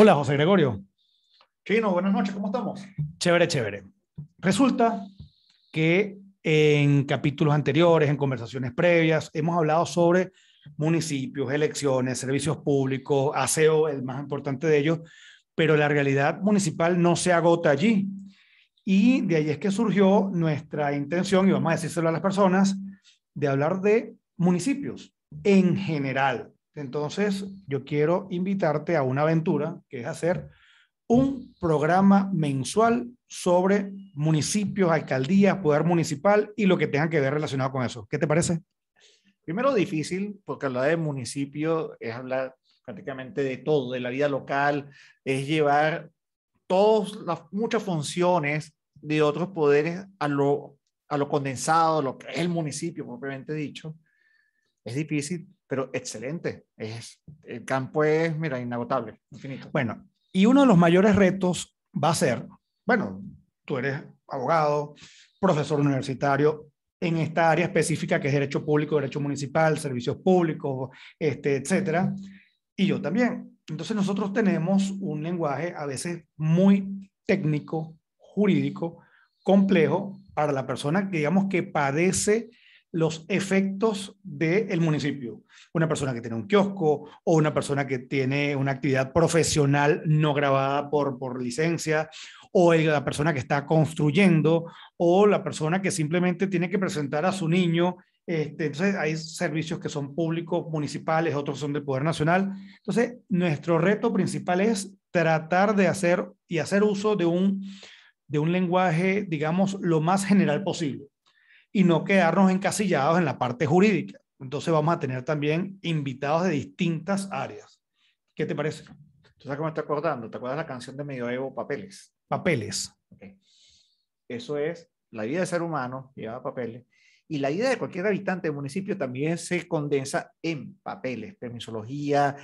Hola, José Gregorio. Chino, buenas noches, ¿cómo estamos? Chévere, chévere. Resulta que en capítulos anteriores, en conversaciones previas, hemos hablado sobre municipios, elecciones, servicios públicos, aseo, el más importante de ellos, pero la realidad municipal no se agota allí. Y de ahí es que surgió nuestra intención, y vamos a decírselo a las personas, de hablar de municipios en general, entonces, yo quiero invitarte a una aventura, que es hacer un programa mensual sobre municipios, alcaldías, poder municipal y lo que tenga que ver relacionado con eso. ¿Qué te parece? Primero difícil, porque hablar de municipio es hablar prácticamente de todo, de la vida local, es llevar todas las muchas funciones de otros poderes a lo, a lo condensado, lo que es el municipio propiamente dicho. Es difícil, pero excelente. Es, el campo es, mira, inagotable, infinito. Bueno, y uno de los mayores retos va a ser, bueno, tú eres abogado, profesor universitario en esta área específica que es derecho público, derecho municipal, servicios públicos, este, etcétera, y yo también. Entonces nosotros tenemos un lenguaje a veces muy técnico, jurídico, complejo para la persona, que digamos, que padece los efectos del municipio. Una persona que tiene un kiosco o una persona que tiene una actividad profesional no grabada por, licencia o la persona que está construyendo o la persona que simplemente tiene que presentar a su niño. Este, entonces hay servicios que son públicos, municipales, otros son de Poder Nacional. Entonces, nuestro reto principal es tratar de hacer y hacer uso de de un lenguaje, digamos, lo más general posible y no quedarnos encasillados en la parte jurídica. Entonces vamos a tener también invitados de distintas áreas. ¿Qué te parece? Tú sabes cómo acordando, ¿te acuerdas la canción de Medioevo, Papeles? Papeles. Eso es la vida de ser humano, lleva papeles, y la vida de cualquier habitante del municipio también se condensa en papeles, permisología,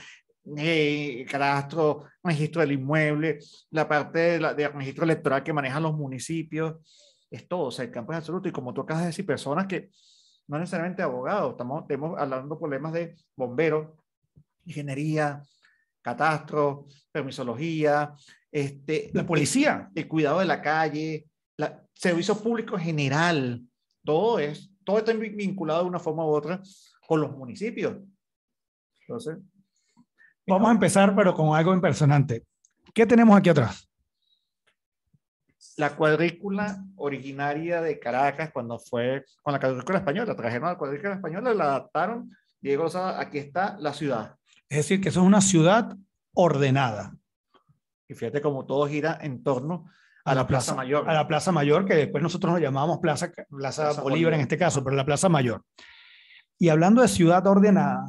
eh, registro del inmueble, la parte de del registro electoral que manejan los municipios es todo, o sea, el campo es absoluto y como tú acabas de decir, personas que no necesariamente abogados, estamos, tenemos hablando de problemas de bomberos, ingeniería, catastro, permisología, este, la policía, el cuidado de la calle, la, servicio público general, todo es, todo está vinculado de una forma u otra con los municipios. Entonces, vamos a empezar, pero con algo impersonante. ¿Qué tenemos aquí atrás? la cuadrícula originaria de Caracas, cuando fue con la cuadrícula española, trajeron la cuadrícula española, la adaptaron. Diego Lozada, aquí está la ciudad. Es decir, que eso es una ciudad ordenada. Y fíjate cómo todo gira en torno a, la, plaza, Mayor. A la Plaza Mayor, que después nosotros nos llamábamos Plaza, plaza, Bolívar en este caso, pero la Plaza Mayor. Y hablando de ciudad ordenada,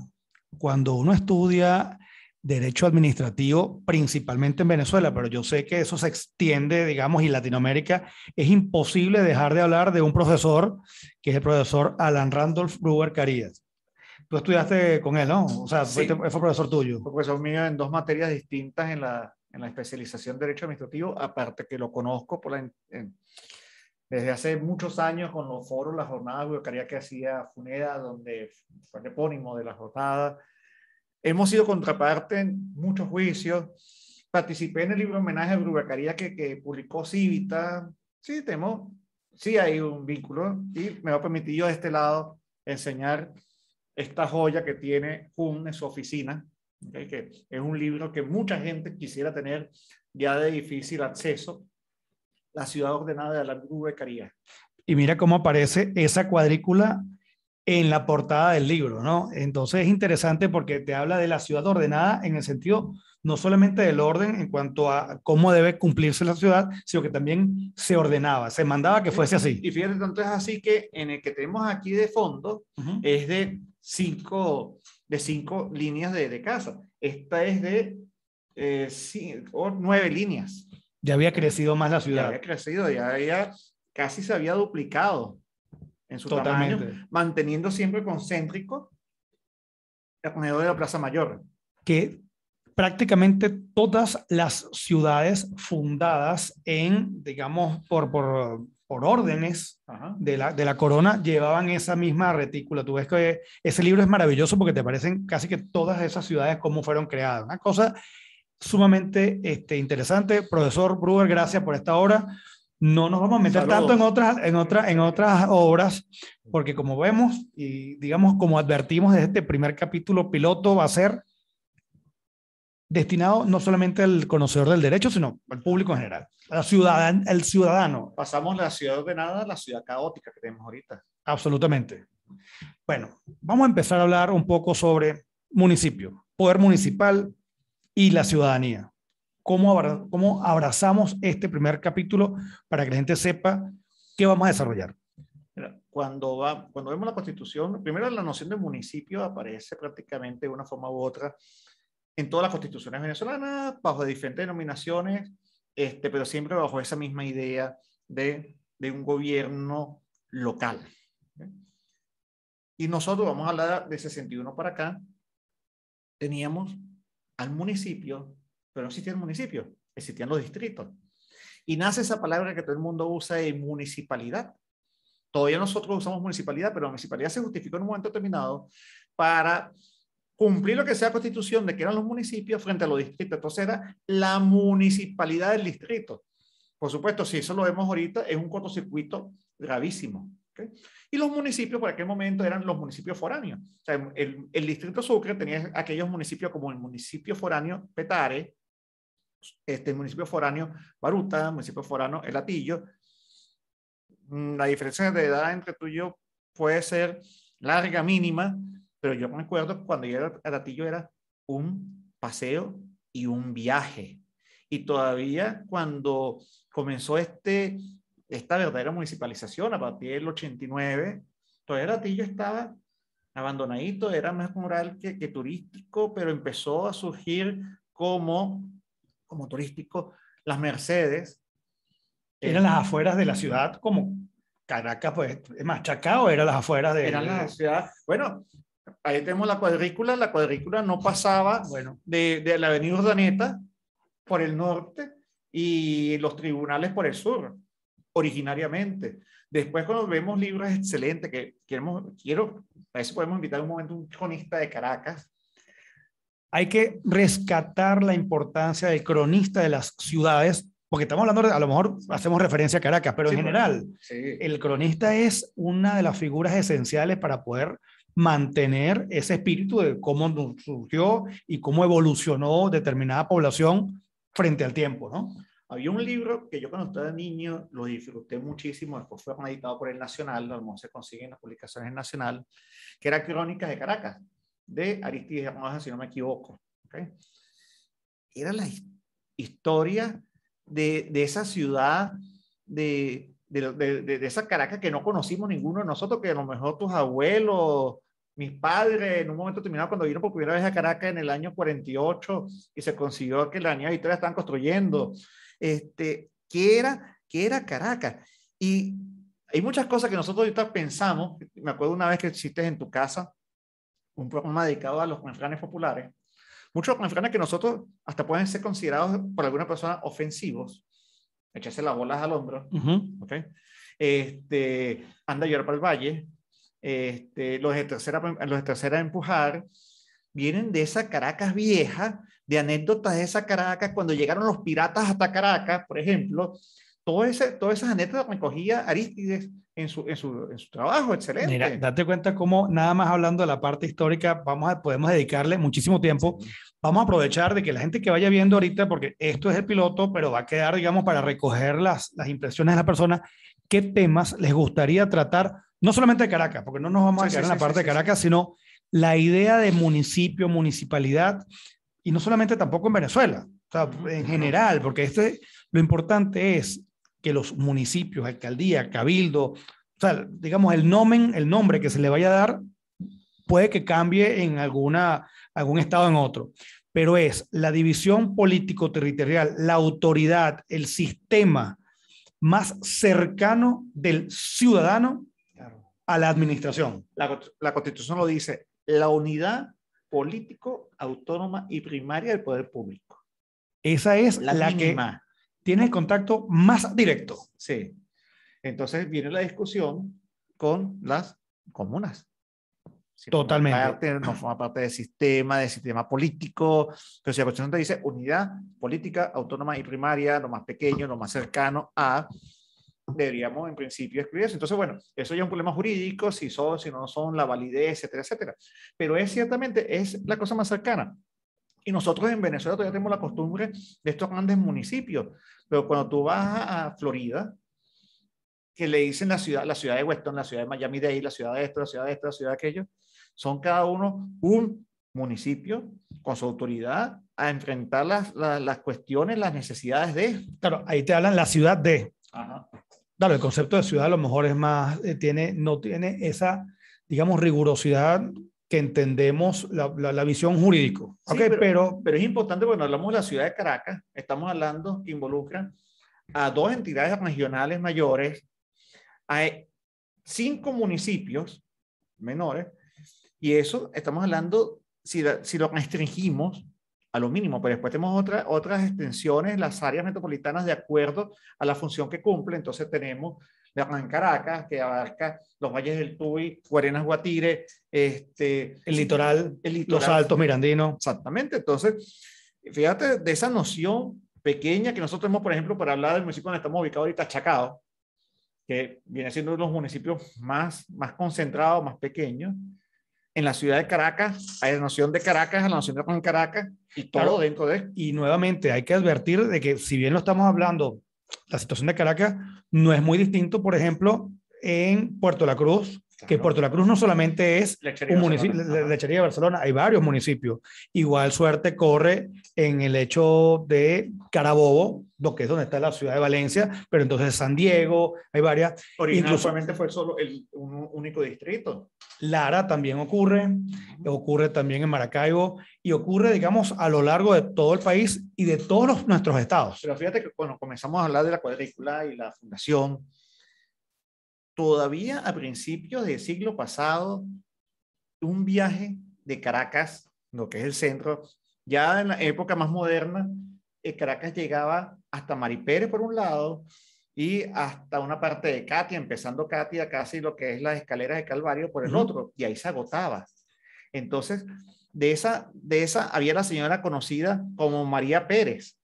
cuando uno estudia derecho administrativo, principalmente en Venezuela, pero yo sé que eso se extiende, digamos, y Latinoamérica, es imposible dejar de hablar de un profesor, que es el profesor Alan Randolph Brewer Carías. Tú estudiaste con él, ¿no? O sea, fue, profesor tuyo. Fue profesor mío en dos materias distintas en la, en la especialización de Derecho Administrativo, aparte que lo conozco por la, desde hace muchos años con los foros, las jornadas que hacía Funeda, donde fue el epónimo de la jornada Hemos sido contraparte en muchos juicios. Participé en el libro homenaje a Brubacaría que, que publicó Civita. Sí, temo sí hay un vínculo y me va a permitir yo de este lado enseñar esta joya que tiene Jun en su oficina, que es un libro que mucha gente quisiera tener ya de difícil acceso, La ciudad ordenada de la Brubecaría. Y mira cómo aparece esa cuadrícula en la portada del libro, ¿no? Entonces es interesante porque te habla de la ciudad ordenada en el sentido no solamente del orden en cuanto a cómo debe cumplirse la ciudad, sino que también se ordenaba, se mandaba que fuese así. Y fíjate, entonces es así que en el que tenemos aquí de fondo es de cinco, de cinco líneas de, de casa. Esta es de eh, nueve líneas. Ya había crecido más la ciudad. Ya había crecido, ya, había, casi se había duplicado en su Totalmente. manteniendo siempre concéntrico el alrededor de la Plaza Mayor. Que prácticamente todas las ciudades fundadas en, digamos, por, por, órdenes de la, de la, corona llevaban esa misma retícula. Tú ves que ese libro es maravilloso porque te parecen casi que todas esas ciudades cómo fueron creadas. Una cosa sumamente este, interesante. Profesor Bruger, gracias por esta hora. No nos vamos a meter tanto en otras, en, en otras obras, porque como vemos y digamos como advertimos desde este primer capítulo piloto, va a ser destinado no solamente al conocedor del derecho, sino al público en general, al ciudadano. El ciudadano. Pasamos de la ciudad ordenada a la ciudad caótica que tenemos ahorita. Absolutamente. Bueno, vamos a empezar a hablar un poco sobre municipio, poder municipal y la ciudadanía cómo, abrazamos este primer capítulo para que la gente sepa qué vamos a desarrollar. Cuando, va, cuando vemos la constitución, primero la noción de municipio aparece prácticamente de una forma u otra en todas las constituciones venezolanas, bajo diferentes denominaciones, este, pero siempre bajo esa misma idea de, de un gobierno local. Y nosotros vamos a hablar de 61 para acá, teníamos al municipio pero no existían municipios, existían los distritos. Y nace esa palabra que todo el mundo usa de municipalidad. Todavía nosotros usamos municipalidad, pero la municipalidad se justificó en un momento determinado para cumplir lo que sea constitución de que eran los municipios frente a los distritos. Entonces era la municipalidad del distrito. Por supuesto, si eso lo vemos ahorita, es un cortocircuito gravísimo. Y los municipios por aquel momento eran los municipios foráneos. O sea, el, el distrito Sucre tenía aquellos municipios como el municipio foráneo Petare, este municipio foráneo Baruta, municipio foráneo El Atillo. Mm, la diferencia de edad entre tú y yo puede ser larga, mínima, pero yo me acuerdo cuando yo era El Atillo era un paseo y un viaje. Y todavía cuando comenzó este, esta verdadera municipalización a partir del 89, todavía El Atillo estaba abandonadito, era más rural que, que turístico, pero empezó a surgir como motorístico las Mercedes, eran eh, las afueras de la ciudad, como Caracas, pues, es más, era las afueras de... la ciudad, bueno, ahí tenemos la cuadrícula, la cuadrícula no pasaba bueno. de, la avenida Urdaneta por el norte y los tribunales por el sur, originariamente. Después cuando vemos libros excelentes, que queremos, quiero, a eso podemos invitar un momento un cronista de Caracas, hay que rescatar la importancia del cronista de las ciudades, porque estamos hablando, a lo mejor hacemos referencia a Caracas, pero en general, el cronista es una de las figuras esenciales para poder mantener ese espíritu de cómo surgió y cómo evolucionó determinada población frente al tiempo, ¿no? Había un libro que yo cuando estaba niño lo disfruté muchísimo, después fue editado por el Nacional, normalmente se consiguen las publicaciones Nacional, que era Crónicas de Caracas, de Aristides si no me equivoco. Era la historia de, de esa ciudad, de, de, de, esa Caracas que no conocimos ninguno de nosotros, que a lo mejor tus abuelos, mis padres, en un momento determinado cuando vinieron por primera vez a Caracas en el año 48 y se consiguió que la niña Victoria estaban construyendo, este, ¿qué, era, ¿qué era Caracas? Y hay muchas cosas que nosotros ahorita pensamos, me acuerdo una vez que existes en tu casa, un programa dedicado a los refranes populares. Muchos refranes que nosotros hasta pueden ser considerados por alguna persona ofensivos. Echarse las bolas al hombro, este, anda a llorar para el valle, este, los, de tercera, los de tercera empujar, vienen de esa Caracas vieja, de anécdotas de esa Caracas, cuando llegaron los piratas hasta Caracas, por ejemplo, ese, todas esas anécdotas recogía Aristides en su, en su, en su trabajo, excelente. Mira, date cuenta cómo nada más hablando de la parte histórica, vamos a, podemos dedicarle muchísimo tiempo. Vamos a aprovechar de que la gente que vaya viendo ahorita, porque esto es el piloto, pero va a quedar, digamos, para recoger las, las impresiones de la persona, qué temas les gustaría tratar, no solamente de Caracas, porque no nos vamos a quedar en la parte de Caracas, sino la idea de municipio, municipalidad, y no solamente tampoco en Venezuela, en general, porque este, lo importante es que los municipios, alcaldía, cabildo, digamos, el nomen, el nombre que se le vaya a dar puede que cambie en alguna, algún estado en otro, pero es la división político-territorial, la autoridad, el sistema más cercano del ciudadano a la administración. La, constitución lo dice, la unidad político, autónoma y primaria del poder público. Esa es la, la que tiene el contacto más directo. Sí. Entonces viene la discusión con las comunas. Totalmente. parte, no forma parte del sistema, del sistema político. Pero si la Constitución te dice unidad política, autónoma y primaria, lo más pequeño, lo más cercano a, deberíamos en principio excluir eso. Entonces, bueno, eso ya es un problema jurídico, si son, si no son, la validez, etcétera, etcétera. Pero es ciertamente, es la cosa más cercana. Y nosotros en Venezuela todavía tenemos la costumbre de estos grandes municipios, pero cuando tú vas a Florida, que le dicen la ciudad, la ciudad de Weston, la ciudad de Miami de ahí, la ciudad de esto, la ciudad de esto, la ciudad de aquello, son cada uno un municipio con su autoridad a enfrentar las, las, cuestiones, las necesidades de... Claro, ahí te hablan la ciudad de... Claro, el concepto de ciudad a lo mejor es más, eh, tiene, no tiene esa, digamos, rigurosidad entendemos la, visión jurídico. pero, pero, es importante bueno hablamos de la ciudad de Caracas, estamos hablando que involucra a dos entidades regionales mayores, a e, cinco municipios menores, y eso estamos hablando, si, si lo restringimos a lo mínimo, pero después tenemos otra, otras extensiones, las áreas metropolitanas de acuerdo a la función que cumple, entonces tenemos de Caracas, que abarca los valles del Tuy, Guarenas Guatire, este, el litoral, el los altos mirandinos. Exactamente, entonces, fíjate de esa noción pequeña que nosotros hemos, por ejemplo, para hablar del municipio donde estamos ubicados ahorita, Chacao, que viene siendo uno de los municipios más, más concentrados, más pequeños, en la ciudad de Caracas, hay la noción de Caracas, la noción de Caracas y todo dentro de... Y nuevamente hay que advertir de que si bien lo estamos hablando la situación de Caracas no es muy distinto, por ejemplo, en Puerto La Cruz, que Puerto La Cruz no solamente es la un municipio, Lechería de Barcelona, hay varios municipios. Igual suerte corre en el hecho de Carabobo, lo que es donde está la ciudad de Valencia, pero entonces San Diego, hay varias. Originalmente fue solo el, un único distrito. Lara también ocurre, ocurre también en Maracaibo y ocurre, digamos, a lo largo de todo el país y de todos los, nuestros estados. Pero fíjate que cuando comenzamos a hablar de la cuadrícula y la fundación, todavía a principios del siglo pasado, un viaje de Caracas, lo que es el centro, ya en la época más moderna, eh, Caracas llegaba hasta Maripérez por un lado, y hasta una parte de Katia, empezando Katia casi lo que es las escaleras de Calvario por el otro, y ahí se agotaba. Entonces, de esa, de esa había la señora conocida como María Pérez,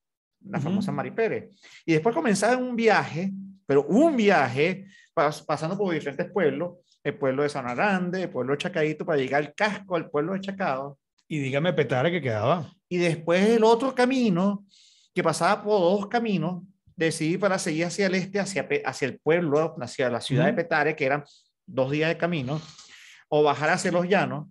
la famosa María Pérez. Y después comenzaba un viaje, pero un viaje pasando por diferentes pueblos, el pueblo de San Arande, el pueblo de Chacadito, para llegar al casco, al pueblo de Chacado. Y dígame Petara que quedaba. Y después el otro camino, que pasaba por dos caminos, decidí para seguir hacia el este, hacia, hacia el pueblo, hacia la ciudad de Petare, que eran dos días de camino, o bajar hacia los llanos,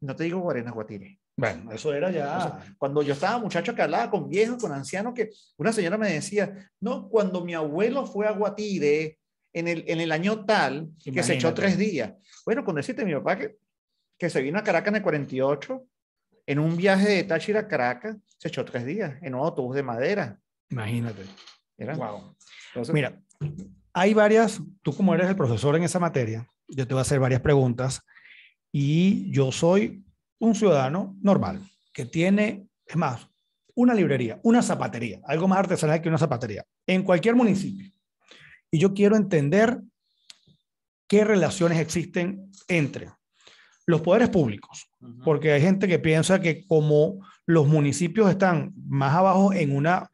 no te digo guarena Guatire. Bueno, eso era ya. cuando yo estaba muchacho que hablaba con viejos, con ancianos, que una señora me decía, no, cuando mi abuelo fue a Guatire en el, en el año tal, que se echó tres días. Bueno, con decirte mi papá que, que se vino a Caracas en el 48, en un viaje de Táchira a Caracas, se echó tres días en un autobús de madera. Imagínate. Mira, hay varias, tú como eres el profesor en esa materia, yo te voy a hacer varias preguntas y yo soy un ciudadano normal que tiene, es más, una librería, una zapatería, algo más artesanal que una zapatería, en cualquier municipio. Y yo quiero entender qué relaciones existen entre los poderes públicos, porque hay gente que piensa que como los municipios están más abajo en una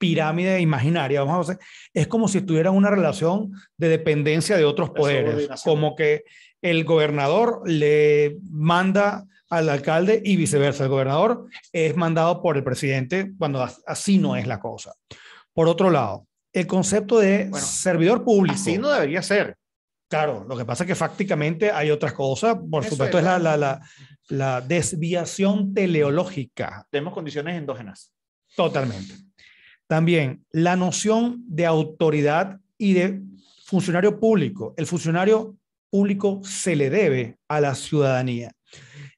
pirámide imaginaria, vamos a ver es como si tuvieran una relación de dependencia de otros poderes, como que el gobernador le manda al alcalde y viceversa, el gobernador es mandado por el presidente cuando así no es la cosa. Por otro lado, el concepto de servidor público. sí no debería ser. Claro, lo que pasa es que fácticamente hay otras cosas. Por supuesto, es, la, la, desviación teleológica. Tenemos condiciones endógenas. Totalmente. También la noción de autoridad y de funcionario público. El funcionario público se le debe a la ciudadanía.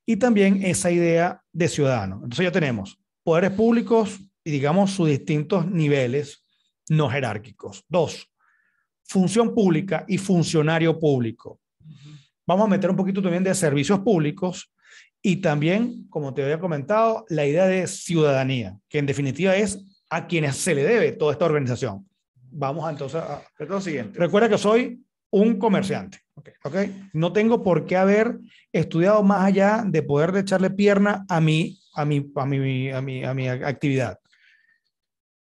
Y también esa idea de ciudadano. Entonces ya tenemos poderes públicos y digamos sus distintos niveles no jerárquicos. Dos, función pública y funcionario público. Vamos a meter un poquito también de servicios públicos y también, como te había comentado, la idea de ciudadanía, que en definitiva es a quienes se le debe toda esta organización. Vamos entonces a... siguiente. Recuerda que soy un comerciante. Okay. No tengo por qué haber estudiado más allá de poder echarle pierna a mi, a mi, a mi, a a mi actividad.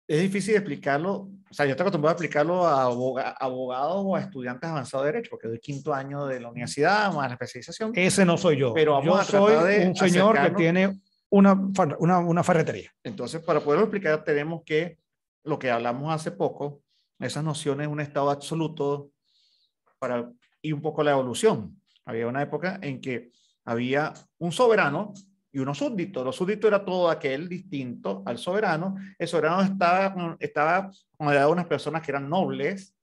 Es difícil explicarlo. O sea, yo estoy acostumbrado a explicarlo a abogados o a estudiantes avanzados de derecho, porque doy quinto año de la universidad, más la especialización. Ese no soy yo. Pero yo soy un señor que tiene una, una, ferretería. Entonces, para poderlo explicar, tenemos que lo que hablamos hace poco, esas nociones, un estado absoluto para, y un poco la evolución. Había una época en que había un soberano y unos súbditos. Los súbditos era todo aquel distinto al soberano. El soberano estaba, estaba edad de unas personas que eran nobles,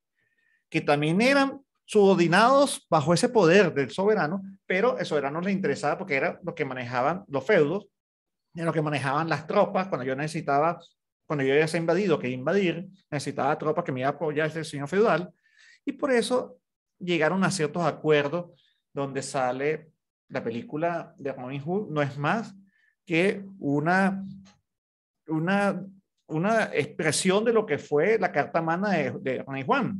que también eran subordinados bajo ese poder del soberano, pero el soberano le interesaba porque era lo que manejaban los feudos en lo que manejaban las tropas, cuando yo necesitaba, cuando yo ya sido invadido, que invadir, necesitaba tropas que me iban a apoyar ese señor feudal, y por eso llegaron a ciertos acuerdos donde sale la película de Robin Hood, no es más que una, una, una expresión de lo que fue la carta mana de, de Juan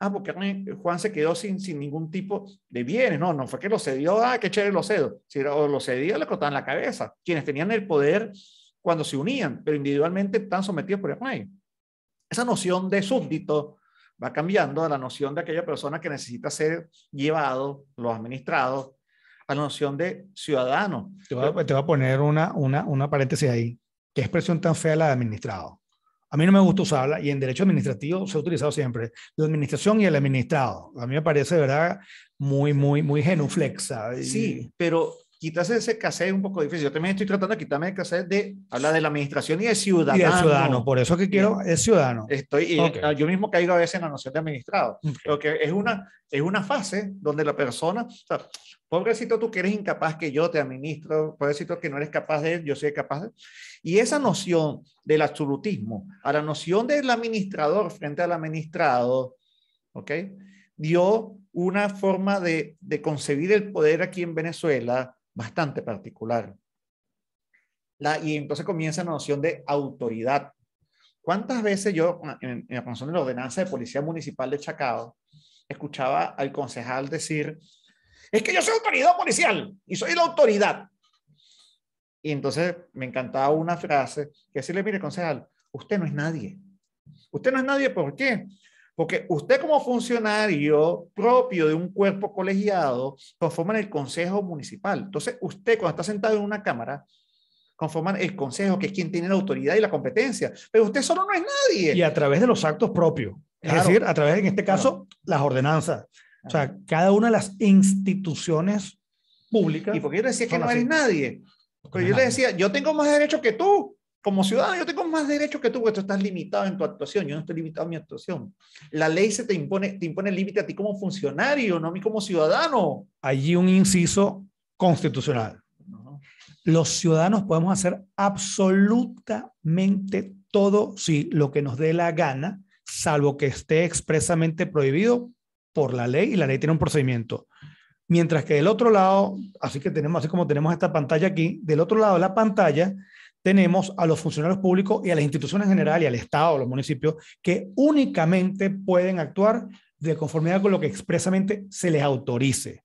ah, porque eh, Juan se quedó sin, ningún tipo de bienes. No, no fue que lo cedió, ah, que chévere lo cedo. Si o lo cedía, le cortaban la cabeza. Quienes tenían el poder cuando se unían, pero individualmente están sometidos por el rey. Esa noción de súbdito va cambiando a la noción de aquella persona que necesita ser llevado, los administrados, a la noción de ciudadano. Te voy a, poner una, una, una paréntesis ahí. Qué expresión tan fea la de administrado. A mí no me gusta usarla y en derecho administrativo se ha utilizado siempre la administración y el administrado. A mí me parece, ¿verdad? Muy, muy, muy genuflexa. Sí, pero quitarse ese casé es un poco difícil. Yo también estoy tratando de quitarme el casé de hablar de la administración y de ciudadano. Y de ciudadano, por eso que quiero es ciudadano. Estoy, Yo mismo caigo a veces en la noción de administrado. Okay. que es una, es una fase donde la persona, Pobrecito tú que eres incapaz que yo te administro, pobrecito que no eres capaz de, yo soy capaz de. Y esa noción del absolutismo a la noción del administrador frente al administrado, ¿ok? Dio una forma de, concebir el poder aquí en Venezuela bastante particular. La, y entonces comienza la noción de autoridad. ¿Cuántas veces yo, en, en la función de la ordenanza de policía municipal de Chacao, escuchaba al concejal decir, es que yo soy autoridad policial y soy la autoridad. Y entonces me encantaba una frase que decirle, mire, concejal, usted no es nadie. Usted no es nadie, ¿por qué? Porque usted como funcionario propio de un cuerpo colegiado conforman el Consejo Municipal. Entonces, usted cuando está sentado en una cámara, conforman el Consejo, que es quien tiene la autoridad y la competencia. Pero usted solo no es nadie. Y a través de los actos propios. Es decir, a través, en este caso, las ordenanzas. O sea, cada una de las instituciones públicas. ¿Y por qué yo decía que no eres nadie? Porque yo le decía, yo tengo más derechos que tú. Como ciudadano, yo tengo más derechos que tú, porque tú estás limitado en tu actuación. Yo no estoy limitado en mi actuación. La ley se te impone, te impone límite a ti como funcionario, no a mí como ciudadano. Allí un inciso constitucional. Los ciudadanos podemos hacer absolutamente todo si lo que nos dé la gana, salvo que esté expresamente prohibido por la ley y la ley tiene un procedimiento. Mientras que del otro lado, así que tenemos, así como tenemos esta pantalla aquí, del otro lado de la pantalla tenemos a los funcionarios públicos y a las instituciones en general y al Estado, los municipios, que únicamente pueden actuar de conformidad con lo que expresamente se les autorice.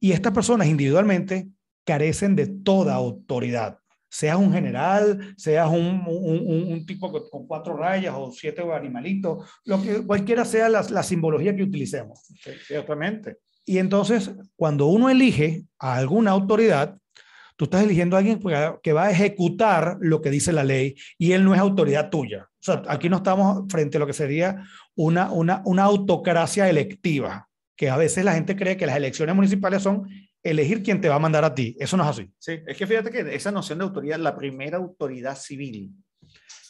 Y estas personas individualmente carecen de toda autoridad seas un general, seas un, tipo con cuatro rayas o siete animalitos, lo que, cualquiera sea la, simbología que utilicemos. ciertamente. Y entonces, cuando uno elige a alguna autoridad, tú estás eligiendo a alguien que va a ejecutar lo que dice la ley y él no es autoridad tuya. O sea, aquí no estamos frente a lo que sería una, una, una autocracia electiva, que a veces la gente cree que las elecciones municipales son elegir quién te va a mandar a ti. Eso no es así. Sí, es que fíjate que esa noción de autoridad, la primera autoridad civil,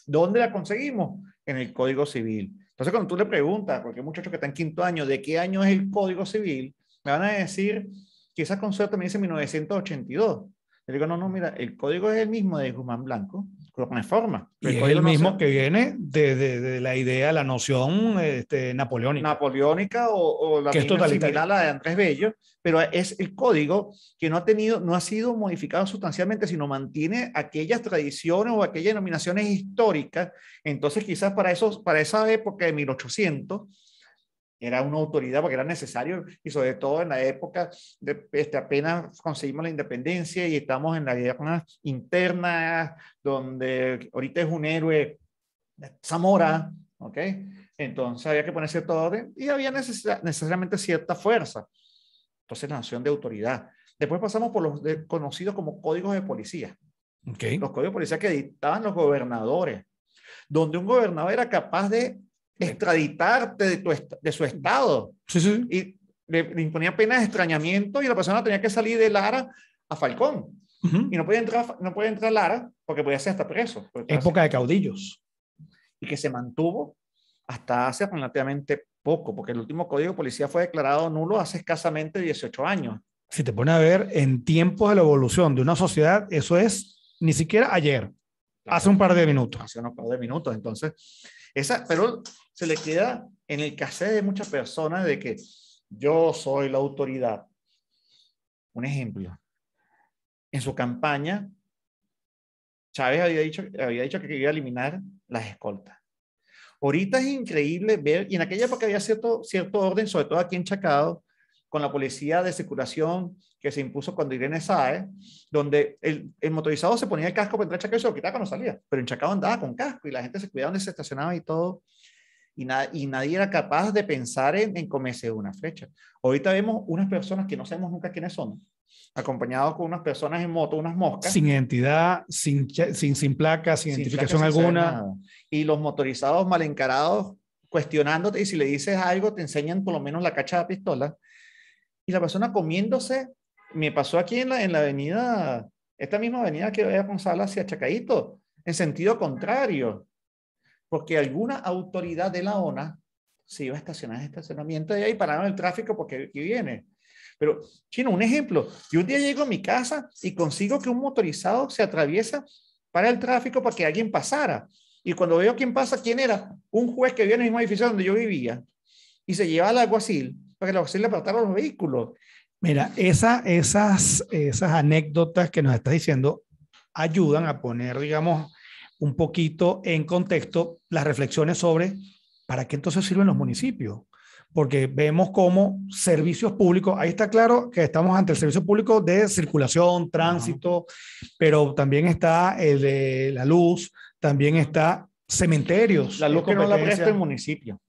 ¿dónde la conseguimos? En el Código Civil. Entonces, cuando tú le preguntas porque cualquier muchacho que está en quinto año de qué año es el Código Civil, me van a decir que esa consulta también dice 1982. Yo digo, no, no, mira, el código es el mismo de Guzmán Blanco, lo forma. es el mismo que viene de, la idea, la noción este, napoleónica. Napoleónica o, la que la de Andrés Bello, pero es el código que no ha, tenido, no ha sido modificado sustancialmente, sino mantiene aquellas tradiciones o aquellas denominaciones históricas. Entonces, quizás para, esos, para esa época de 1800, era una autoridad porque era necesario y sobre todo en la época de este, apenas conseguimos la independencia y estamos en la guerra interna donde ahorita es un héroe eh, Zamora, ¿ok? Entonces había que ponerse todo orden y había necesariamente cierta fuerza. Entonces la noción de autoridad. Después pasamos por los conocidos como códigos de policía. Okay. Los códigos de policía que dictaban los gobernadores, donde un gobernador era capaz de extraditarte de, tu de su estado. Sí, sí. Y le, imponía penas de extrañamiento y la persona tenía que salir de Lara a Falcón. Y no podía, entrar, no podía entrar Lara porque podía ser hasta preso. Época de caudillos. Y que se mantuvo hasta hace relativamente poco, porque el último código de policía fue declarado nulo hace escasamente 18 años. Si te pones a ver, en tiempos de la evolución de una sociedad, eso es ni siquiera ayer, hace un par de minutos. Hace un par de minutos, entonces. Esa, pero se le queda en el cassette de muchas personas de que yo soy la autoridad. Un ejemplo. En su campaña, Chávez había dicho, había dicho que quería eliminar las escoltas. Ahorita es increíble ver, y en aquella época había cierto, cierto orden, sobre todo aquí en Chacao, con la policía de circulación que se impuso cuando Irene Sáez, donde el, motorizado se ponía el casco para entrar a Chacao y se lo quitaba cuando salía, pero en Chacao andaba con casco y la gente se cuidaba donde se estacionaba y todo y, y nadie era capaz de pensar en, en comerse una fecha. Ahorita vemos unas personas que no sabemos nunca quiénes son, acompañados con unas personas en moto, unas moscas. Sin identidad, sin, sin, sin placa, sin, identificación alguna. Y los motorizados mal encarados cuestionándote y si le dices algo te enseñan por lo menos la cacha de pistola. Y la persona comiéndose, me pasó aquí en la, avenida, esta misma avenida que vea a Gonzalo hacia Chacaito, en sentido contrario porque alguna autoridad de la ONA se iba a estacionar en estacionamiento de ahí parando el tráfico porque aquí viene. Pero, chino, un ejemplo, yo un día llego a mi casa y consigo que un motorizado se atraviesa para el tráfico para que alguien pasara. Y cuando veo quién pasa, ¿quién era? Un juez que vivía en el mismo edificio donde yo vivía y se lleva al alguacil para que el alguacil le apartara los vehículos. Mira, esa, esas, esas anécdotas que nos estás diciendo ayudan a poner, digamos, un poquito en contexto las reflexiones sobre para qué entonces sirven los municipios. Porque vemos como servicios públicos, ahí está claro que estamos ante el servicio público de circulación, tránsito, pero también está el de la luz, también está cementerios. La luz que no la presta el municipio.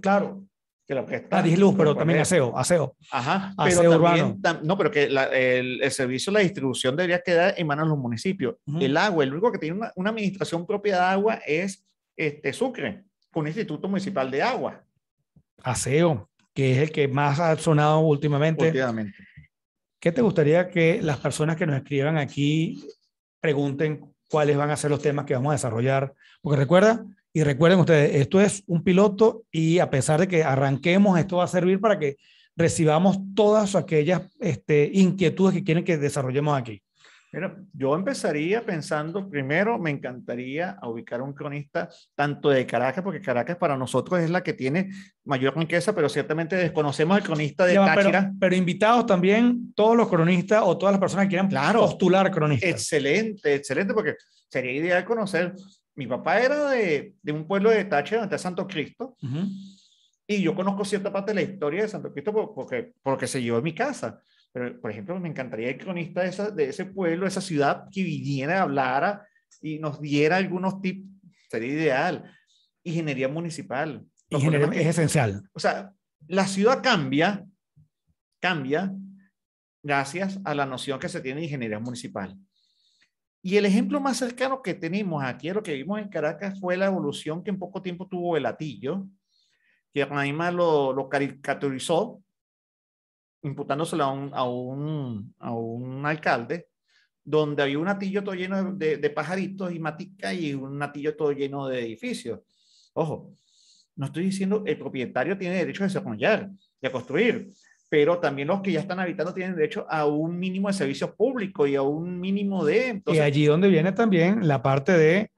Claro, que ah, pero también aseo, aseo. Ajá, pero no, pero que el, servicio la distribución debería quedar en manos de los municipios. El agua, el único que tiene una, administración propia de agua es este, Sucre, con Instituto Municipal de Agua. Aseo, que es el que más ha sonado últimamente. Últimamente. ¿Qué te gustaría que las personas que nos escriban aquí pregunten cuáles van a ser los temas que vamos a desarrollar? Porque recuerda, y recuerden ustedes, esto es un piloto y a pesar de que arranquemos, esto va a servir para que recibamos todas aquellas este, inquietudes que quieren que desarrollemos aquí. yo empezaría pensando, primero me encantaría ubicar un cronista tanto de Caracas, porque Caracas para nosotros es la que tiene mayor riqueza, pero ciertamente desconocemos al cronista de Táchira. Pero, invitados también todos los cronistas o todas las personas que quieran postular cronistas. Excelente, excelente, porque sería ideal conocer mi papá era de, de un pueblo de Tache, de Santo Cristo, y yo conozco cierta parte de la historia de Santo Cristo porque, porque se llevó a mi casa. Pero, por ejemplo, me encantaría el cronista de, ese pueblo, de esa ciudad, que viniera, hablara y nos diera algunos tips. Sería ideal. Ingeniería municipal. Ingeniería es esencial. O sea, la ciudad cambia, cambia gracias a la noción que se tiene de ingeniería municipal. Y el ejemplo más cercano que tenemos aquí a lo que vimos en Caracas fue la evolución que en poco tiempo tuvo el atillo, que Raima lo, caricaturizó, imputándoselo a un, a a un alcalde, donde había un atillo todo lleno de, pajaritos y matica y un atillo todo lleno de edificios. Ojo, no estoy diciendo el propietario tiene derecho a desarrollar y a construir, pero también los que ya están habitando tienen derecho a un mínimo de servicio público y a un mínimo de... y allí donde viene también la parte de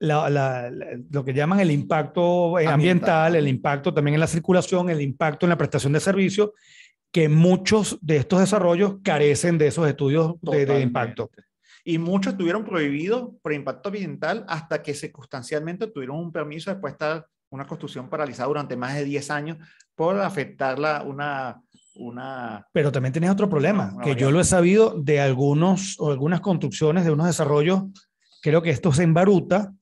la, lo que llaman el impacto eh, ambiental, el impacto también en la circulación, el impacto en la prestación de servicios, que muchos de estos desarrollos carecen de esos estudios de, impacto y muchos estuvieron prohibidos por impacto ambiental hasta que circunstancialmente tuvieron un permiso después de estar una construcción paralizada durante más de 10 años por afectar una, una... Pero también tienes otro problema, que yo lo he sabido de algunos o algunas construcciones, de unos desarrollos, creo que esto se Baruta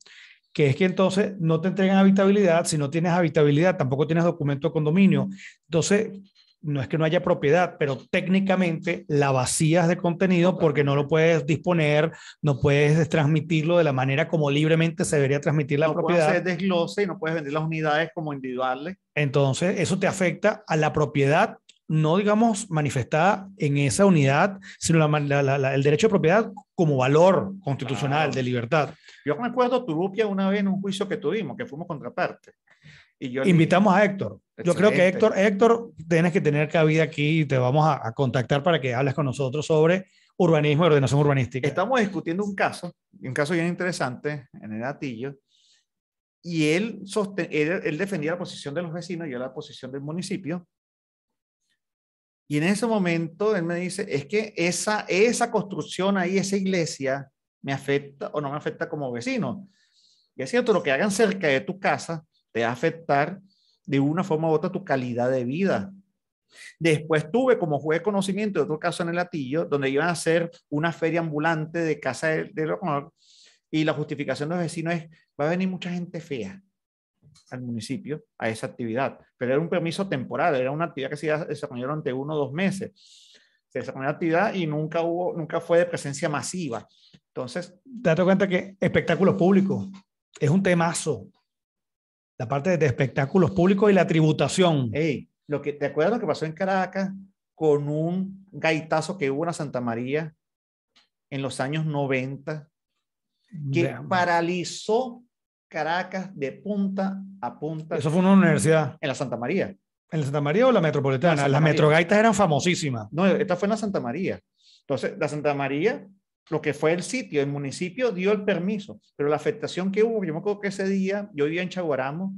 que es que entonces no te entregan habitabilidad, si no tienes habitabilidad tampoco tienes documento de condominio. Entonces, no es que no haya propiedad, pero técnicamente la vacías de contenido porque no lo puedes disponer, no puedes este, transmitirlo de la manera como libremente se debería transmitir la propiedad. No puedes hacer desglose y no puedes vender las unidades como individuales. Entonces, eso te afecta a la propiedad no digamos manifestada en esa unidad, sino el derecho de propiedad como valor constitucional de libertad. Yo me acuerdo Turupia una vez en un juicio que tuvimos, que fuimos contraparte. Y Invitamos a Héctor. Yo creo que Héctor, Héctor, tienes que tener cabida aquí y te vamos a, contactar para que hables con nosotros sobre urbanismo y ordenación urbanística. Estamos discutiendo un caso, un caso bien interesante en el Atillo, y él, defendía la posición de los vecinos y la posición del municipio, y en ese momento él me dice, es que esa, esa construcción ahí, esa iglesia, me afecta o no me afecta como vecino. Y es cierto, lo que hagan cerca de tu casa te va a afectar de una forma u otra tu calidad de vida. Después tuve como juez conocimiento de otro caso en el latillo, donde iban a hacer una feria ambulante de casa de, y la justificación de los vecinos es, va a venir mucha gente fea al municipio a esa actividad, pero era un permiso temporal, era una actividad que se desarrolló durante uno o dos meses. Se desarrolló la actividad y nunca, hubo, nunca fue de presencia masiva. Entonces... te das cuenta que espectáculos públicos es un temazo. La parte de espectáculos públicos y la tributación. lo que, ¿Te acuerdas lo que pasó en Caracas con un gaitazo que hubo en Santa María en los años 90? que paralizó Caracas de punta a punta. Eso fue una universidad. En la Santa María. ¿En la Santa María o la Metropolitana? Las Metrogaitas eran famosísimas. No, esta fue en la Santa María. Entonces, la Santa María, lo que fue el sitio, el municipio dio el permiso, pero la afectación que hubo, yo me acuerdo que ese día, yo vivía en Chaguaramo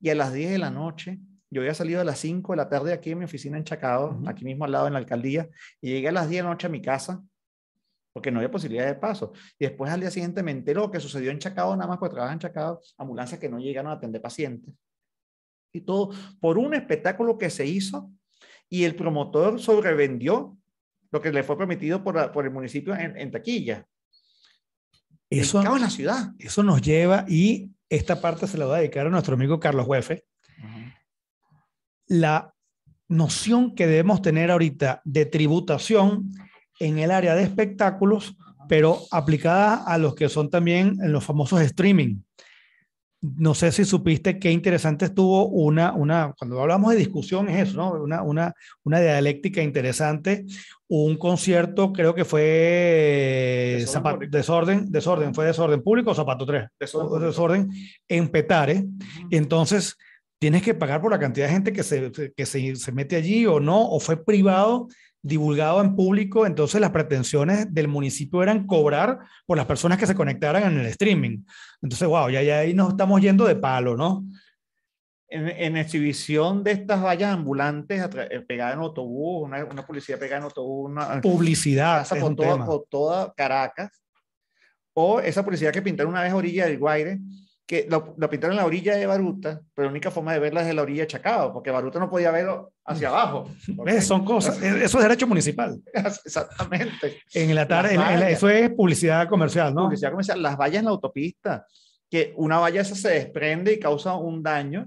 y a las 10 de la noche, yo había salido a las 5 de la tarde aquí en mi oficina en Chacao, aquí mismo al lado en la alcaldía, y llegué a las 10 de la noche a mi casa porque no había posibilidad de paso. Y después al día siguiente me enteró que sucedió en Chacao, nada más porque trabaja en Chacao, ambulancias que no llegaron a atender pacientes. Y todo por un espectáculo que se hizo y el promotor sobrevendió lo que le fue permitido por, por el municipio en, taquilla. Eso, la ciudad. Eso nos lleva y esta parte se la voy a dedicar a nuestro amigo Carlos Huefe. La noción que debemos tener ahorita de tributación en el área de espectáculos, pero aplicada a los que son también en los famosos streaming. No sé si supiste qué interesante estuvo una, una cuando hablamos de discusión es eso, ¿no? Una, una, una dialéctica interesante, un concierto, creo que fue desorden, desorden, fue desorden público o Zapato 3, desorden, en Petare. Entonces, tienes que pagar por la cantidad de gente que se, que se, se mete allí o no, o fue privado divulgado en público, entonces las pretensiones del municipio eran cobrar por las personas que se conectaran en el streaming. Entonces, wow, ya, ya ahí nos estamos yendo de palo, ¿no? En, exhibición de estas vallas ambulantes eh, pegadas en autobús, una, policía publicidad pegada en autobús, una publicidad es con toda, toda, Caracas, o esa publicidad que pintaron una vez orilla del Guaire, que lo, pintaron en la orilla de Baruta, pero la única forma de verla es en la orilla de Chacao, porque Baruta no podía verlo hacia mm. abajo. Son cosas, eso es derecho municipal. Exactamente. En la tarde, eso es publicidad comercial, ¿no? Publicidad comercial, las vallas en la autopista, que una valla esa se desprende y causa un daño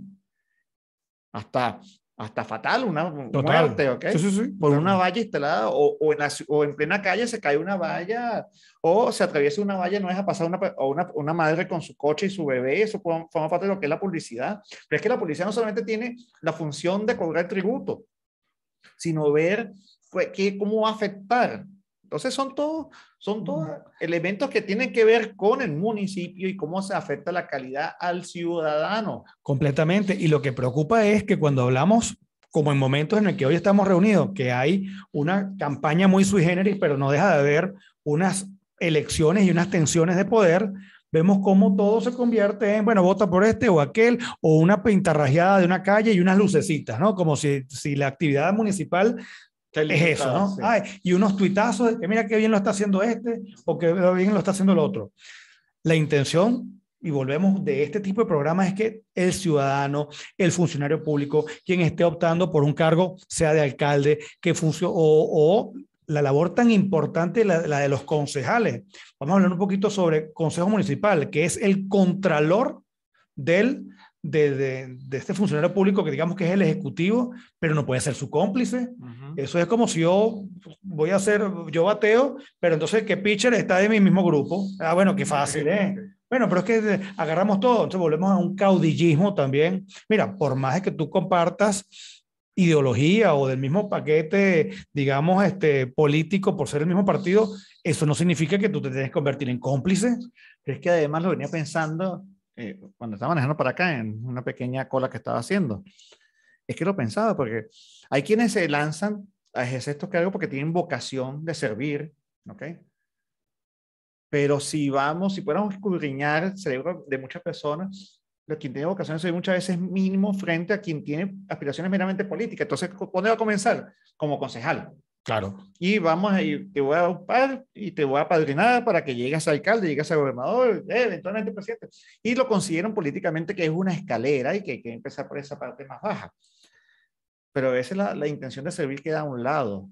hasta hasta fatal, una muerte, ¿ok? Sí, sí, Por una valla instalada o, o, en o, en plena calle se cae una valla o se atraviesa una valla, no deja pasar una, o una, madre con su coche y su bebé, eso forma parte de lo que es la publicidad. Pero es que la publicidad no solamente tiene la función de cobrar tributo, sino ver que, cómo va a afectar entonces son todos son todos elementos que tienen que ver con el municipio y cómo se afecta la calidad al ciudadano. Completamente. Y lo que preocupa es que cuando hablamos, como en momentos en el que hoy estamos reunidos, que hay una campaña muy sui generis, pero no deja de haber unas elecciones y unas tensiones de poder, vemos cómo todo se convierte en, bueno, vota por este o aquel, o una pintarrajeada de una calle y unas lucecitas, ¿no? Como si, si la actividad municipal es eso, ¿no? y unos tuitazos de que eh, mira qué bien lo está haciendo este o qué bien lo está haciendo el otro. La intención, y volvemos de este tipo de programas, es que el ciudadano, el funcionario público, quien esté optando por un cargo, sea de alcalde, que o, la labor tan importante, la, la de los concejales. Vamos a hablar un poquito sobre consejo municipal, que es el contralor del de, este funcionario público que digamos que es el ejecutivo, pero no puede ser su cómplice. Eso es como si yo voy a ser, yo bateo, pero entonces que pitcher está de mi mismo grupo. Ah, bueno, qué fácil, ¿eh? Bueno, pero es que agarramos todo, entonces volvemos a un caudillismo también. Mira, por más que tú compartas ideología o del mismo paquete, digamos, este, político por ser el mismo partido, eso no significa que tú te tienes que convertir en cómplice. es que además lo venía pensando eh, cuando estaba manejando para acá, en una pequeña cola que estaba haciendo, es que lo pensaba, porque hay quienes se lanzan a ejercer estos cargos porque tienen vocación de servir, ¿ok? Pero si vamos, si podemos escudriñar el cerebro de muchas personas, lo quien tiene vocación de servir muchas veces mínimo frente a quien tiene aspiraciones meramente políticas. Entonces, ¿dónde va a comenzar? Como concejal. Claro. Y vamos a ir, te voy a par y te voy a padrinar para que llegues a alcalde, llegues a gobernador, eh, eventualmente presidente. Y lo consideran políticamente que es una escalera y que hay que empezar por esa parte más baja. Pero a veces la, la intención de servir queda a un lado.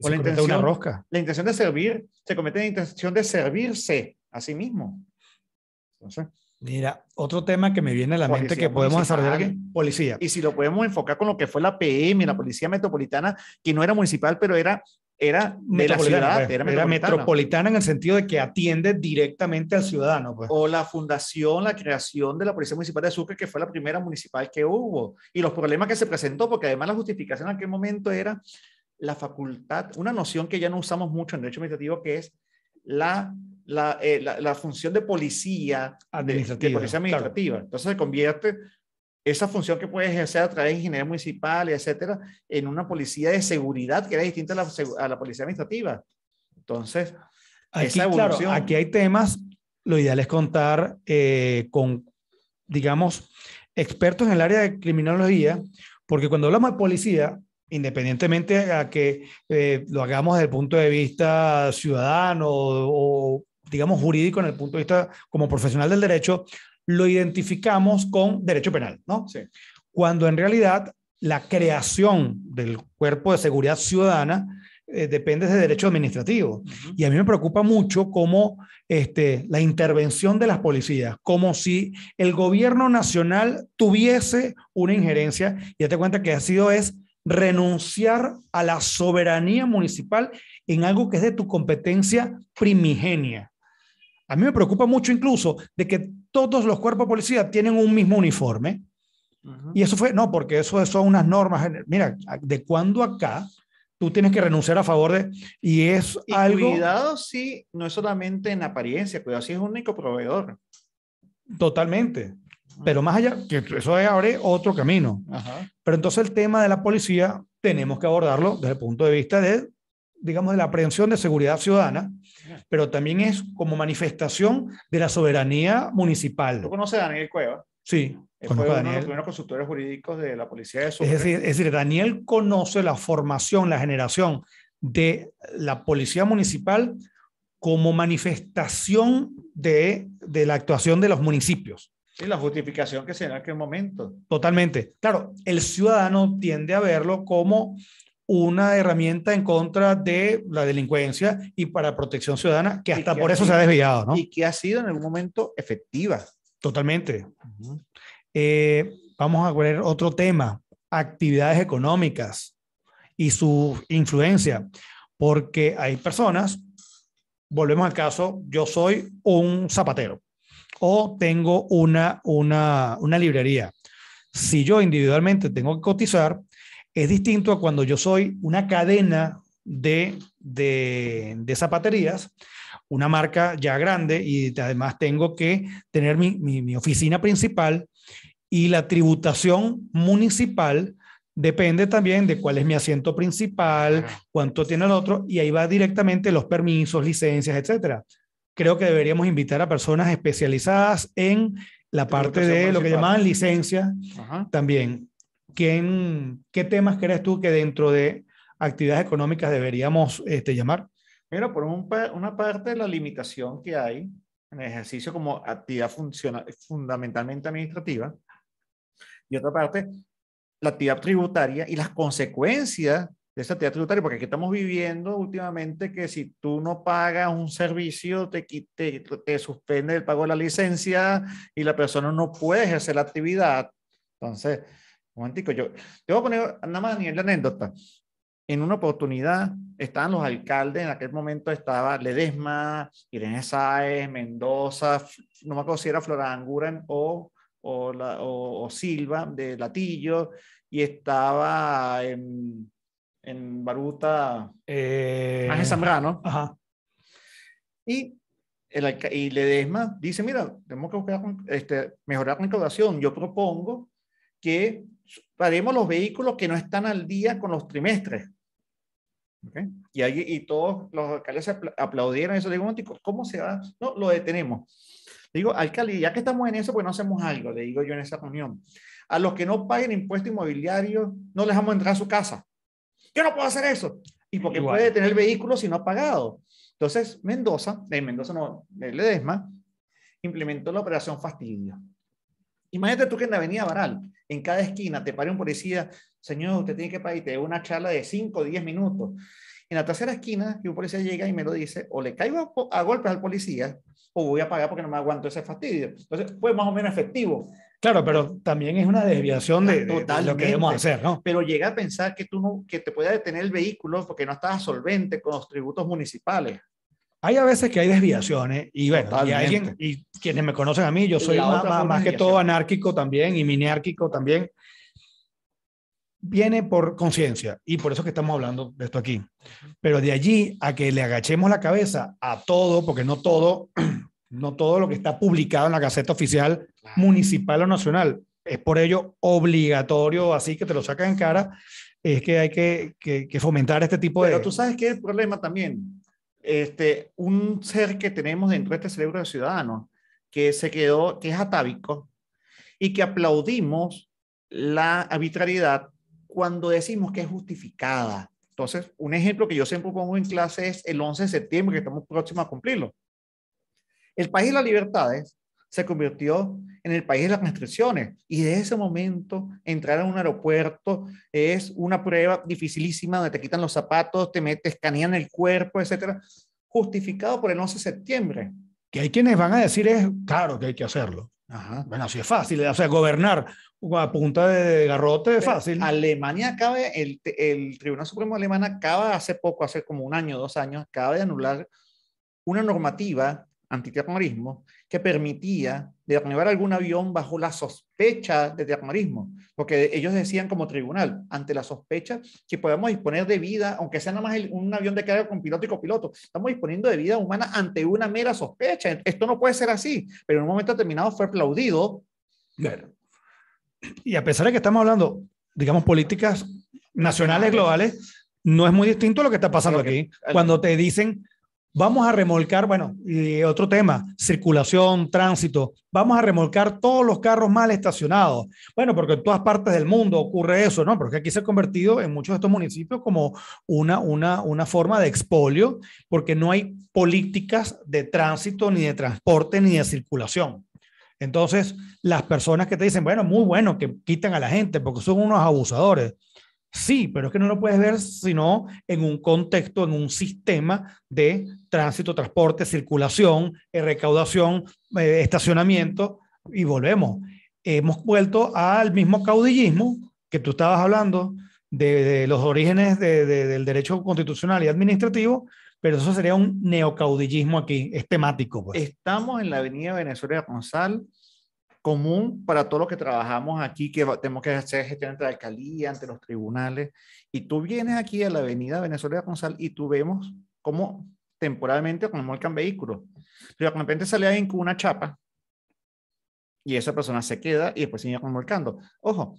O la intención, una rosca. la intención de servir se comete en la intención de servirse a sí mismo. Entonces, Mira, otro tema que me viene a la mente que podemos desarrollar aquí, policía. Y si lo podemos enfocar con lo que fue la PM, la Policía Metropolitana, que no era municipal, pero era, era de la ciudad, pues, era, metropolitana. en el sentido de que atiende directamente al ciudadano. Pues. O la fundación, la creación de la Policía Municipal de Sucre, que fue la primera municipal que hubo, y los problemas que se presentó, porque además la justificación en aquel momento era la facultad, una noción que ya no usamos mucho en derecho administrativo, que es la eh, la, función de policía administrativa. Entonces se convierte esa función que puede ejercer a través de ingeniería municipal, etcétera, en una policía de seguridad que era distinta a la, policía administrativa. Entonces, aquí, aquí hay temas, lo ideal es contar eh, con, digamos, expertos en el área de criminología, porque cuando hablamos de policía, independientemente a que eh, lo hagamos desde el punto de vista ciudadano o, digamos, jurídico en el punto de vista como profesional del derecho, lo identificamos con derecho penal, ¿no? Sí. Cuando en realidad la creación del cuerpo de seguridad ciudadana eh, depende de derecho administrativo. Y a mí me preocupa mucho cómo este, la intervención de las policías, como si el gobierno nacional tuviese una injerencia, y te cuenta que ha sido es renunciar a la soberanía municipal en algo que es de tu competencia primigenia. A mí me preocupa mucho incluso de que todos los cuerpos de policía tienen un mismo uniforme. Y eso fue, no, porque eso son unas normas. Mira, ¿de cuando acá tú tienes que renunciar a favor de... Y es algo... Cuidado si no es solamente en apariencia, cuidado si es un único proveedor. Totalmente. Pero más allá, que eso abre otro camino. Pero entonces el tema de la policía tenemos que abordarlo desde el punto de vista de digamos, de la prevención de seguridad ciudadana, pero también es como manifestación de la soberanía municipal. lo conoce Daniel Cueva? Sí. Es uno de los consultores jurídicos de la policía de Es decir, Daniel conoce la formación, la generación de la policía municipal como manifestación de, de la actuación de los municipios. Y la justificación que se da en aquel momento. Totalmente. Claro, el ciudadano tiende a verlo como una herramienta en contra de la delincuencia y para protección ciudadana, que hasta por eso se ha desviado, ¿no? Y que ha sido en algún momento efectiva. Totalmente. Eh, vamos a ver otro tema, actividades económicas y su influencia, porque hay personas, volvemos al caso, yo soy un zapatero o tengo una, una, una librería. Si yo individualmente tengo que cotizar, es distinto a cuando yo soy una cadena de, de, zapaterías, una marca ya grande y además tengo que tener mi, oficina principal y la tributación municipal depende también de cuál es mi asiento principal, cuánto tiene el otro, y ahí va directamente los permisos, licencias, etcétera. Creo que deberíamos invitar a personas especializadas en la parte de lo que llaman licencia también. ¿qué temas crees tú que dentro de actividades económicas deberíamos este, llamar? Mira, por una parte la limitación que hay en el ejercicio como actividad fundamentalmente administrativa y otra parte la actividad tributaria y las consecuencias de esa actividad tributaria, porque aquí estamos viviendo últimamente que si tú no pagas un servicio, te, te suspende el pago de la licencia y la persona no puede ejercer la actividad. Entonces, Momentico, yo, te voy a poner nada más a nivel de anécdota. En una oportunidad estaban los alcaldes, en aquel momento estaba Ledesma, Irene Saez, Mendoza, no me acuerdo si era Floranguren o, o, la, o, Silva de Latillo, y estaba en, en Baruta eh, Ángel Zambrano. Ajá. Y el, y Ledesma dice, mira, tenemos que buscar, este, mejorar la recaudación. Yo propongo que paremos los vehículos que no están al día con los trimestres. Y, todos los alcaldes aplaudieron eso. Digo, ¿cómo se va? No, lo detenemos. Digo, alcalde, ya que estamos en eso, pues no hacemos algo, le digo yo en esa reunión. A los que no paguen impuesto inmobiliario, no les vamos a entrar a su casa. Yo no puedo hacer eso. Y porque puede tener vehículos si no ha pagado. Entonces, Mendoza, en Mendoza no, Ledesma, implementó la operación fastidio. Imagínate tú que en la Avenida Baral, en cada esquina, te pare un policía, señor, usted tiene que pagar y te dé una charla de 5 o 10 minutos. En la tercera esquina, y un policía llega y me lo dice, o le caigo a, golpe golpes al policía, o voy a pagar porque no me aguanto ese fastidio. Entonces, fue más o menos efectivo. Claro, pero también es una desviación de, lo que debemos hacer, ¿no? Pero llega a pensar que tú no, que te pueda detener el vehículo porque no estás solvente con los tributos municipales. Hay a veces que hay desviaciones y bueno, y, alguien, y quienes me conocen a mí, yo soy más, que todo anárquico también y miniárquico también. Viene por conciencia y por eso que estamos hablando de esto aquí. Pero de allí a que le agachemos la cabeza a todo, porque no todo, no todo lo que está publicado en la Gaceta Oficial Municipal o Nacional es por ello obligatorio, así que te lo sacan en cara, es que hay que, que, fomentar este tipo de... Pero tú sabes que es el problema también, este, un ser que tenemos dentro de este cerebro de ciudadano, que se quedó, que es atávico, y que aplaudimos la arbitrariedad cuando decimos que es justificada. Entonces, un ejemplo que yo siempre pongo en clase es el 11 de septiembre, que estamos próximos a cumplirlo. El país de las libertades se convirtió en el país de las restricciones. Y de ese momento, entrar a un aeropuerto es una prueba dificilísima donde te quitan los zapatos, te, meten, escanean el cuerpo, etcétera, justificado por el 11 de septiembre. Que hay quienes van a decir es, claro que hay que hacerlo. Bueno, así es fácil, o sea, gobernar a punta de garrote es fácil. Alemania acaba, el, el Tribunal Supremo Alemán acaba hace poco, hace como un año, dos años, acaba de anular una normativa antiterrorismo que permitía derribar algún avión bajo la sospecha de terrorismo, porque ellos decían como tribunal, ante la sospecha, que podemos disponer de vida, aunque sea nada más un avión de carga con piloto y copiloto, estamos disponiendo de vida humana ante una mera sospecha. Esto no puede ser así, pero en un momento determinado fue aplaudido. Y a pesar de que estamos hablando, digamos, políticas nacionales, globales, no es muy distinto lo que está pasando aquí. Cuando te dicen, Vamos a remolcar, bueno, y otro tema, circulación, tránsito. Vamos a remolcar todos los carros mal estacionados. Bueno, porque en todas partes del mundo ocurre eso, ¿no? Porque aquí se ha convertido en muchos de estos municipios como una, una, una forma de expolio, porque no hay políticas de tránsito, ni de transporte, ni de circulación. Entonces, las personas que te dicen, bueno, muy bueno que quitan a la gente porque son unos abusadores. Sí, pero es que no lo puedes ver sino en un contexto, en un sistema de tránsito, transporte, circulación, eh, recaudación, eh, estacionamiento y volvemos. Hemos vuelto al mismo caudillismo que tú estabas hablando de, los orígenes del derecho constitucional y administrativo, pero eso sería un neocaudillismo aquí, es temático. Pues. Estamos en la avenida Venezuela González, común para todos los que trabajamos aquí, que tenemos que hacer gestión entre la alcaldía, ante los tribunales. Y tú vienes aquí a la avenida Venezuela González y tú vemos cómo temporalmente conmolcan vehículos. Pero de repente sale alguien con una chapa y esa persona se queda y después sigue conmolcando. Ojo,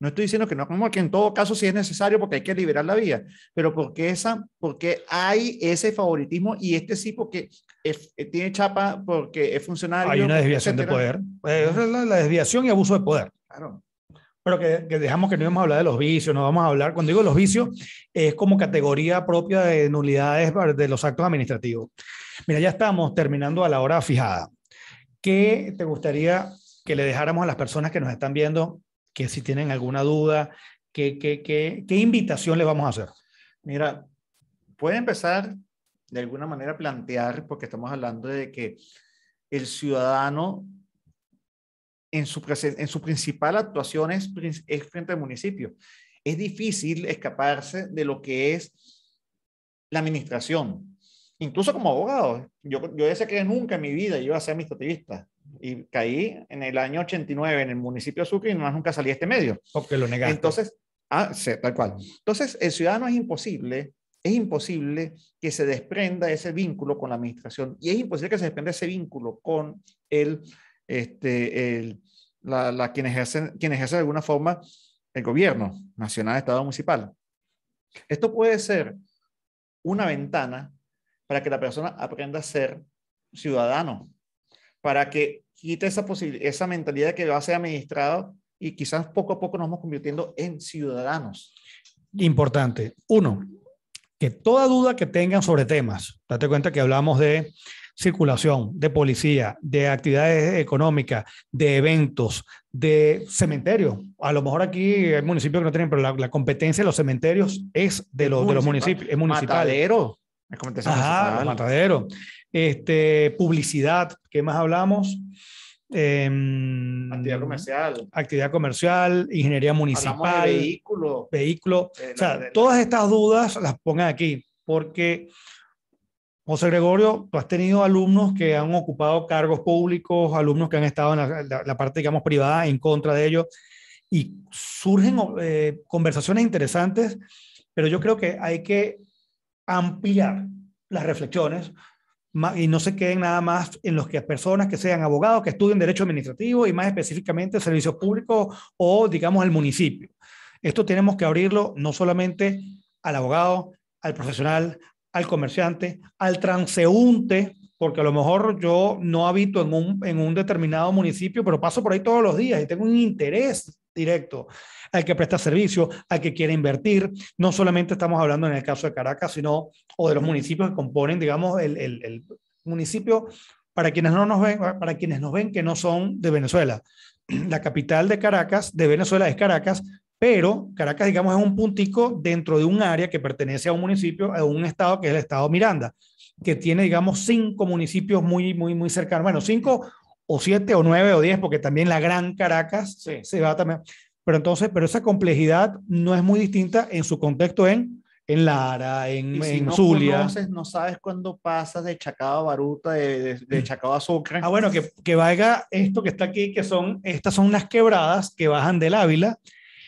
no estoy diciendo que no conmolque, en todo caso sí es necesario porque hay que liberar la vía, pero porque esa, porque hay ese favoritismo y este sí porque eh, tiene chapa porque es funcionario. Hay una desviación de poder. Eh, la, la, desviación y abuso de poder. Claro. Pero que, dejamos que no íbamos a hablar de los vicios, no vamos a hablar, cuando digo los vicios, es como categoría propia de nulidades de los actos administrativos. Mira, ya estamos terminando a la hora fijada. ¿Qué te gustaría que le dejáramos a las personas que nos están viendo, que si tienen alguna duda, qué, qué, qué invitación le vamos a hacer? Mira, puede empezar de alguna manera plantear, porque estamos hablando de que el ciudadano en su, en su principal actuación es, frente al municipio. Es difícil escaparse de lo que es la administración. Incluso como abogado, yo, yo sé que nunca en mi vida iba a ser administrativista. Y caí en el año 89 en el municipio de Sucre y más nunca salí a este medio. Porque lo negaste. Entonces, ah, tal cual. Entonces, el ciudadano es imposible es imposible que se desprenda ese vínculo con la administración y es imposible que se desprenda ese vínculo con el, este, la, quien, ejerce, de alguna forma el gobierno nacional, estado, municipal. Esto puede ser una ventana para que la persona aprenda a ser ciudadano, para que quite esa, esa mentalidad que va a ser administrado y quizás poco a poco nos vamos convirtiendo en ciudadanos. Importante. Uno, que toda duda que tengan sobre temas, date cuenta que hablamos de circulación, de policía, de actividades económicas, de eventos, de cementerio A lo mejor aquí hay municipios que no tienen, pero la, competencia de los cementerios es de, los, de los municipios. Es Matadero. matadero. Este, publicidad, ¿qué más hablamos? Em, actividad comercial. Actividad comercial, ingeniería municipal. vehículo. Eh, todas estas dudas las pongan aquí, porque José Gregorio, tú has tenido alumnos que han ocupado cargos públicos, alumnos que han estado en la, parte, digamos, privada en contra de ellos, y surgen eh, conversaciones interesantes, pero yo creo que hay que ampliar las reflexiones y no se queden nada más en los que personas que sean abogados, que estudien derecho administrativo y más específicamente servicios públicos o, digamos, el municipio. Esto tenemos que abrirlo no solamente al abogado, al profesional, al comerciante, al transeúnte, porque a lo mejor yo no habito en un, en un determinado municipio, pero paso por ahí todos los días y tengo un interés directo al que presta servicio, al que quiere invertir. No solamente estamos hablando en el caso de Caracas, sino o de los municipios que componen, digamos, el, municipio, para quienes, no nos ven, para quienes nos ven que no son de Venezuela. La capital de Caracas, de Venezuela es Caracas, pero Caracas, digamos, es un puntico dentro de un área que pertenece a un municipio, a un estado que es el estado Miranda, que tiene, digamos, cinco municipios muy, muy, muy cercanos. Bueno, cinco o siete o nueve o diez, porque también la Gran Caracas se va también. Pero entonces, pero esa complejidad no es muy distinta en su contexto en, en Lara, en, en Zulia. Entonces, no sabes cuándo pasas de Chacao a Baruta, de, de, mm. Chacao a Sucre. Ah, bueno, que, que valga esto que está aquí, que son, estas son las quebradas que bajan del Ávila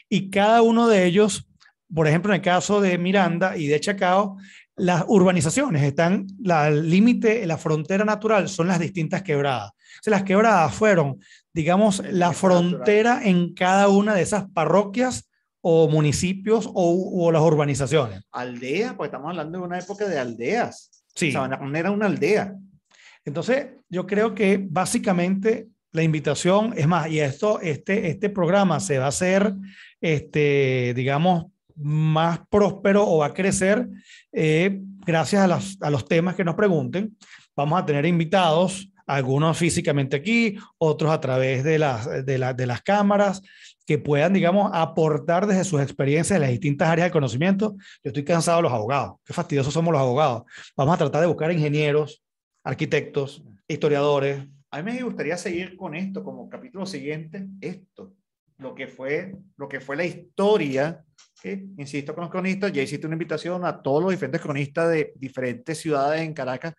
y cada uno de ellos, por ejemplo, en el caso de Miranda y de Chacao, las urbanizaciones están, la límite, la frontera natural son las distintas quebradas las quebradas fueron, digamos, la frontera en cada una de esas parroquias o municipios o, las urbanizaciones. Aldeas, porque estamos hablando de una época de aldeas. Sí. O sea, era una aldea. Entonces, yo creo que básicamente la invitación, es más, y esto, este, este programa se va a hacer, este, digamos, más próspero o va a crecer eh, gracias a, a los temas que nos pregunten. Vamos a tener invitados algunos físicamente aquí, otros a través de las, de, la, de las cámaras, que puedan, digamos, aportar desde sus experiencias las distintas áreas de conocimiento. Yo estoy cansado de los abogados, qué fastidiosos somos los abogados. Vamos a tratar de buscar ingenieros, arquitectos, historiadores. A mí me gustaría seguir con esto como capítulo siguiente, esto, lo que fue, lo que fue la historia insisto con los cronistas, ya hiciste una invitación a todos los diferentes cronistas de diferentes ciudades en Caracas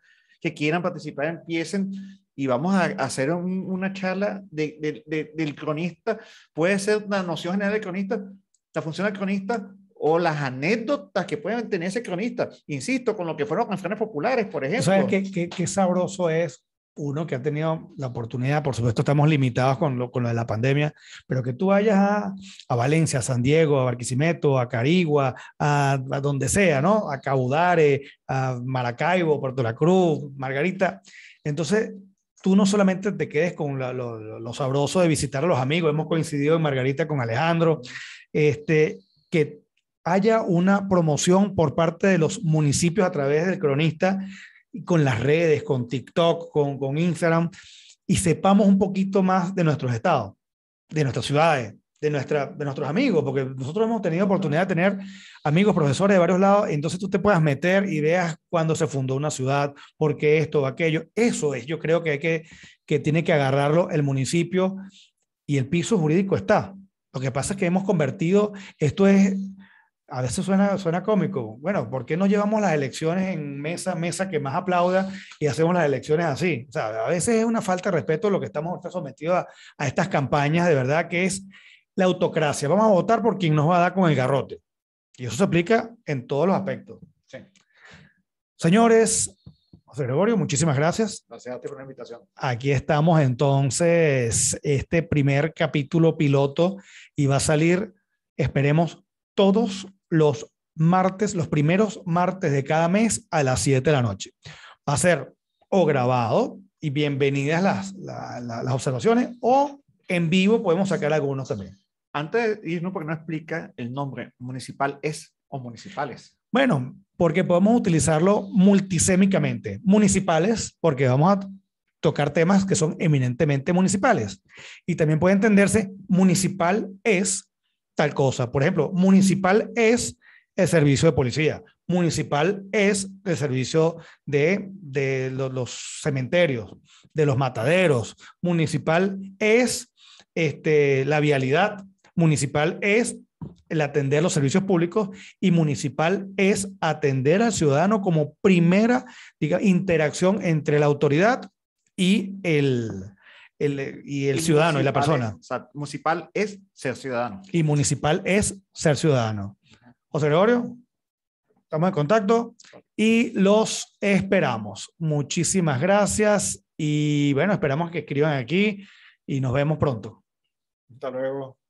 que quieran participar empiecen y vamos a hacer una charla del cronista. Puede ser la noción general del cronista, la función del cronista o las anécdotas que pueden tener ese cronista. Insisto, con lo que fueron canciones populares, por ejemplo. ¿Sabes qué, qué, qué sabroso es uno que ha tenido la oportunidad, por supuesto estamos limitados con lo, de la pandemia, pero que tú vayas a, Valencia, a San Diego, a Barquisimeto, a Carigua, a, donde sea, ¿no? A Caudare, a Maracaibo, Puerto La Cruz, Margarita. Entonces, tú no solamente te quedes con lo, sabroso de visitar a los amigos, hemos coincidido en Margarita con Alejandro, este, que haya una promoción por parte de los municipios a través del cronista con las redes, con TikTok, con, con Instagram, y sepamos un poquito más de nuestros estados, de nuestras ciudades, de, nuestra, de nuestros amigos, porque nosotros hemos tenido oportunidad de tener amigos, profesores de varios lados, entonces tú te puedas meter y veas cuándo se fundó una ciudad, por qué esto o aquello. Eso es, yo creo que, hay que, que tiene que agarrarlo el municipio y el piso jurídico está. Lo que pasa es que hemos convertido, esto es a veces suena, suena cómico. Bueno, ¿por qué no llevamos las elecciones en mesa, mesa que más aplauda y hacemos las elecciones así? O sea, a veces es una falta de respeto lo que estamos sometidos a, estas campañas, de verdad, que es la autocracia. Vamos a votar por quien nos va a dar con el garrote. Y eso se aplica en todos los aspectos. Sí. Señores, José Gregorio, muchísimas gracias. Gracias a ti por la invitación. Aquí estamos entonces, este primer capítulo piloto y va a salir, esperemos, todos los martes, los primeros martes de cada mes a las 7 de la noche. Va a ser o grabado y bienvenidas las, las observaciones o en vivo podemos sacar algunos también. Antes de irnos, porque no explica el nombre municipal es o municipales. Bueno, porque podemos utilizarlo multisémicamente. Municipales, porque vamos a tocar temas que son eminentemente municipales. Y también puede entenderse municipal es tal cosa. Por ejemplo, municipal es el servicio de policía, municipal es el servicio de, los, cementerios, de los mataderos, municipal es este, la vialidad, municipal es el atender los servicios públicos y municipal es atender al ciudadano como primera diga, interacción entre la autoridad y el, eh, y el ciudadano y la persona. municipal es ser ciudadano. Y municipal es ser ciudadano. José Gregorio, estamos en contacto y los esperamos. Muchísimas gracias y bueno, esperamos que escriban aquí y nos vemos pronto. Hasta luego.